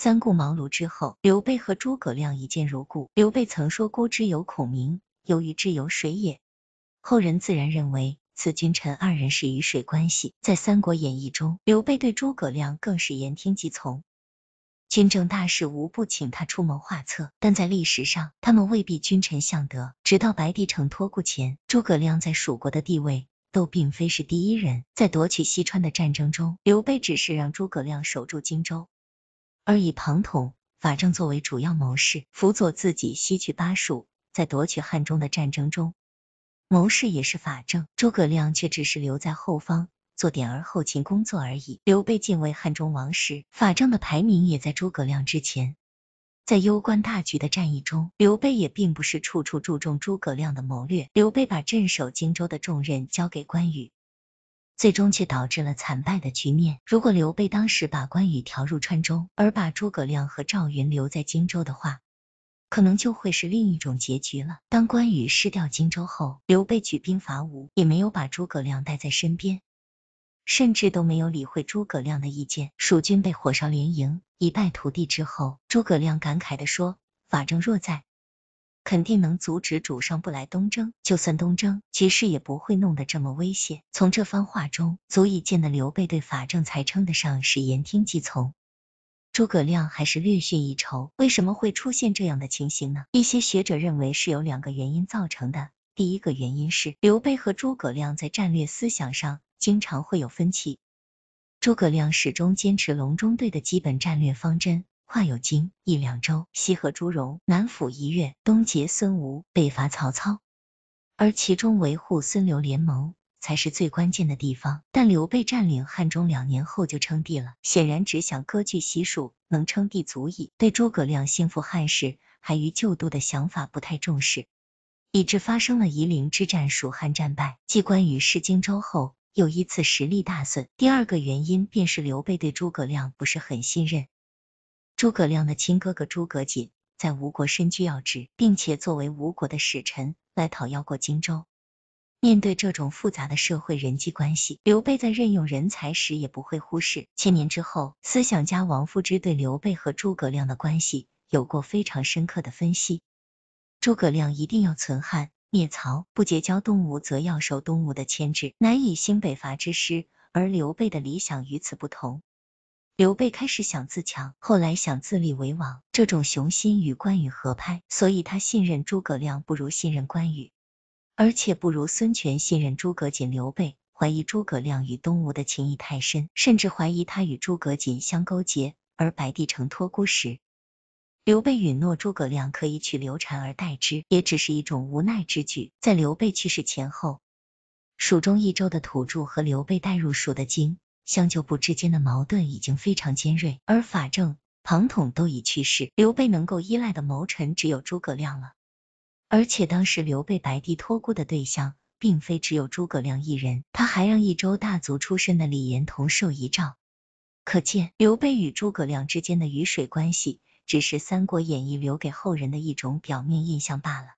三顾茅庐之后，刘备和诸葛亮一见如故。刘备曾说：“孤之有孔明，犹鱼之有水也。”后人自然认为此君臣二人是鱼水关系。在《三国演义》中，刘备对诸葛亮更是言听计从，军政大事无不请他出谋划策。但在历史上，他们未必君臣相得。直到白帝城托孤前，诸葛亮在蜀国的地位都并非是第一人。在夺取西川的战争中，刘备只是让诸葛亮守住荆州。而以庞统、法正作为主要谋士，辅佐自己西去巴蜀，在夺取汉中的战争中，谋士也是法正。诸葛亮却只是留在后方做点儿后勤工作而已。刘备进位汉中王时，法正的排名也在诸葛亮之前。在攸关大局的战役中，刘备也并不是处处注重诸葛亮的谋略。刘备把镇守荆州的重任交给关羽。最终却导致了惨败的局面。如果刘备当时把关羽调入川中，而把诸葛亮和赵云留在荆州的话，可能就会是另一种结局了。当关羽失掉荆州后，刘备举兵伐吴，也没有把诸葛亮带在身边，甚至都没有理会诸葛亮的意见。蜀军被火烧连营，一败涂地之后，诸葛亮感慨地说：“法正若在。”肯定能阻止主上不来东征，就算东征，局势也不会弄得这么危险。从这番话中，足以见得刘备对法正才称得上是言听计从。诸葛亮还是略逊一筹。为什么会出现这样的情形呢？一些学者认为是有两个原因造成的。第一个原因是刘备和诸葛亮在战略思想上经常会有分歧，诸葛亮始终坚持隆中对的基本战略方针。跨有荆益两州，西和朱荣，南抚夷越，东结孙吴，北伐曹操。而其中维护孙刘联盟才是最关键的地方。但刘备占领汉中两年后就称帝了，显然只想割据西蜀，能称帝足矣。对诸葛亮兴复汉室还于旧都的想法不太重视，以致发生了夷陵之战，蜀汉战败。继关羽失荆州后，又一次实力大损。第二个原因便是刘备对诸葛亮不是很信任。诸葛亮的亲哥哥诸葛瑾在吴国身居要职，并且作为吴国的使臣来讨要过荆州。面对这种复杂的社会人际关系，刘备在任用人才时也不会忽视。千年之后，思想家王夫之对刘备和诸葛亮的关系有过非常深刻的分析。诸葛亮一定要存汉灭曹，不结交东吴则要受东吴的牵制，难以兴北伐之师；而刘备的理想与此不同。刘备开始想自强，后来想自立为王，这种雄心与关羽合拍，所以他信任诸葛亮不如信任关羽，而且不如孙权信任诸葛瑾。刘备怀疑诸葛亮与东吴的情谊太深，甚至怀疑他与诸葛瑾相勾结。而白帝城托孤时，刘备允诺诸葛亮可以娶刘禅而代之，也只是一种无奈之举。在刘备去世前后，蜀中益州的土著和刘备带入蜀的经相救部之间的矛盾已经非常尖锐，而法正、庞统都已去世，刘备能够依赖的谋臣只有诸葛亮了。而且当时刘备白帝托孤的对象，并非只有诸葛亮一人，他还让益州大族出身的李严同受遗诏。可见，刘备与诸葛亮之间的鱼水关系，只是《三国演义》留给后人的一种表面印象罢了。